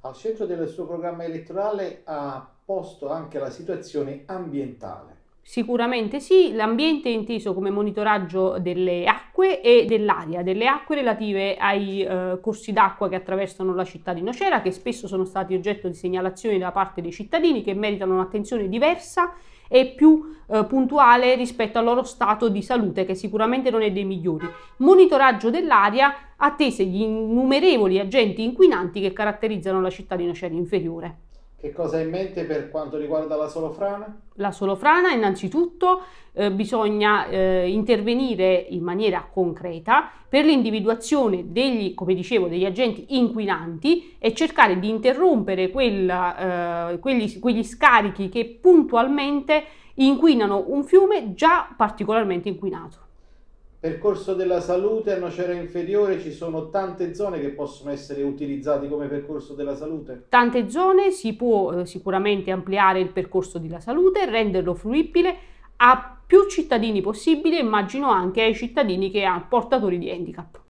Al centro del suo programma elettorale ha posto anche la situazione ambientale. Sicuramente sì, l'ambiente è inteso come monitoraggio delle acque e dell'aria, delle acque relative ai eh, corsi d'acqua che attraversano la città di Nocera, che spesso sono stati oggetto di segnalazioni da parte dei cittadini che meritano un'attenzione diversa e più eh, puntuale rispetto al loro stato di salute, che sicuramente non è dei migliori. Monitoraggio dell'aria attese gli innumerevoli agenti inquinanti che caratterizzano la città di Nocera inferiore. Che cosa hai in mente per quanto riguarda la solofrana? La solofrana innanzitutto eh, bisogna eh, intervenire in maniera concreta per l'individuazione degli, come dicevo, degli agenti inquinanti e cercare di interrompere quella, eh, quegli, quegli scarichi che puntualmente inquinano un fiume già particolarmente inquinato percorso della salute a nocera inferiore ci sono tante zone che possono essere utilizzate come percorso della salute? Tante zone, si può eh, sicuramente ampliare il percorso della salute, renderlo fruibile a più cittadini possibile, immagino anche ai cittadini che hanno portatori di handicap.